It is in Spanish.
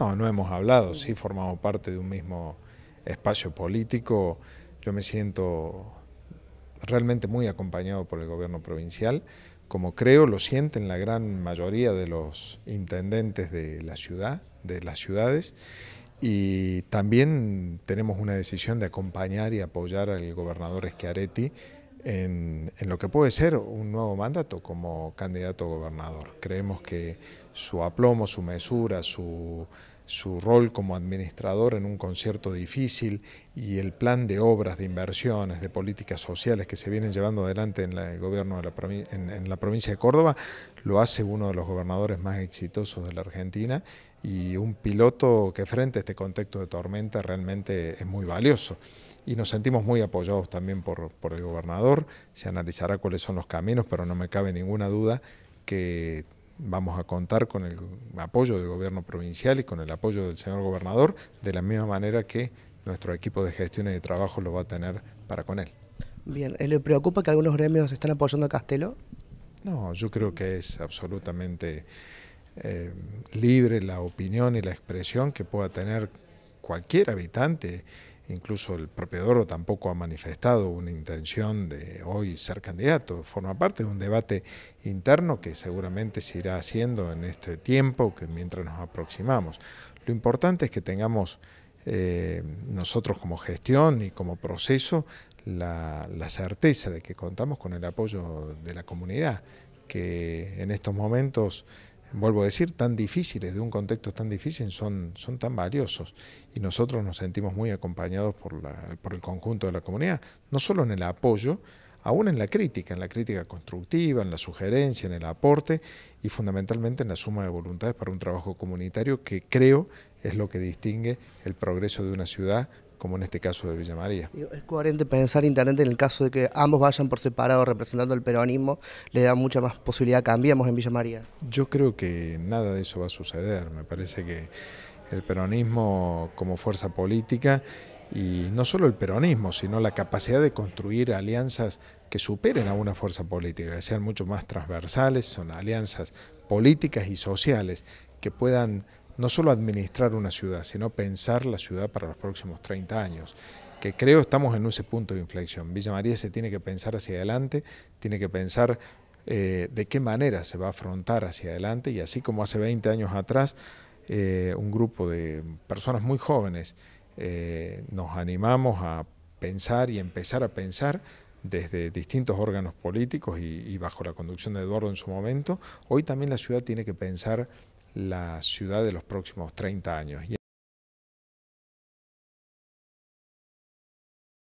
No, no hemos hablado, sí formamos parte de un mismo espacio político. Yo me siento realmente muy acompañado por el gobierno provincial, como creo lo sienten la gran mayoría de los intendentes de la ciudad, de las ciudades, y también tenemos una decisión de acompañar y apoyar al gobernador Schiaretti en, lo que puede ser un nuevo mandato como candidato a gobernador. Creemos que su aplomo, su mesura, su, su rol como administrador en un concierto difícil y el plan de obras, de inversiones, de políticas sociales que se vienen llevando adelante en el gobierno en la provincia de Córdoba, lo hace uno de los gobernadores más exitosos de la Argentina y un piloto que frente a este contexto de tormenta realmente es muy valioso y nos sentimos muy apoyados también por, el gobernador. Se analizará cuáles son los caminos, pero no me cabe ninguna duda que vamos a contar con el apoyo del gobierno provincial y con el apoyo del señor gobernador, de la misma manera que nuestro equipo de gestión y de trabajo lo va a tener para con él. Bien, eh, ¿le preocupa que algunos gremios están apoyando a Castelo? No, yo creo que es absolutamente eh, libre la opinión y la expresión que pueda tener cualquier habitante incluso el propietario tampoco ha manifestado una intención de hoy ser candidato. Forma parte de un debate interno que seguramente se irá haciendo en este tiempo, que mientras nos aproximamos. Lo importante es que tengamos eh, nosotros como gestión y como proceso la, la certeza de que contamos con el apoyo de la comunidad, que en estos momentos vuelvo a decir, tan difíciles, de un contexto tan difícil, son, son tan valiosos. Y nosotros nos sentimos muy acompañados por, por el conjunto de la comunidad, no solo en el apoyo, aún en la crítica, en la crítica constructiva, en la sugerencia, en el aporte y fundamentalmente en la suma de voluntades para un trabajo comunitario que creo es lo que distingue el progreso de una ciudad como en este caso de Villa María. Es coherente pensar, internamente en el caso de que ambos vayan por separado representando el peronismo, le da mucha más posibilidad que cambiemos en Villa María. Yo creo que nada de eso va a suceder, me parece que el peronismo como fuerza política y no solo el peronismo, sino la capacidad de construir alianzas que superen a una fuerza política, que sean mucho más transversales, son alianzas políticas y sociales que puedan no solo administrar una ciudad, sino pensar la ciudad para los próximos 30 años, que creo estamos en ese punto de inflexión. Villa María se tiene que pensar hacia adelante, tiene que pensar eh, de qué manera se va a afrontar hacia adelante y así como hace 20 años atrás eh, un grupo de personas muy jóvenes eh, nos animamos a pensar y empezar a pensar desde distintos órganos políticos y, y bajo la conducción de Eduardo en su momento, hoy también la ciudad tiene que pensar la ciudad de los próximos 30 años.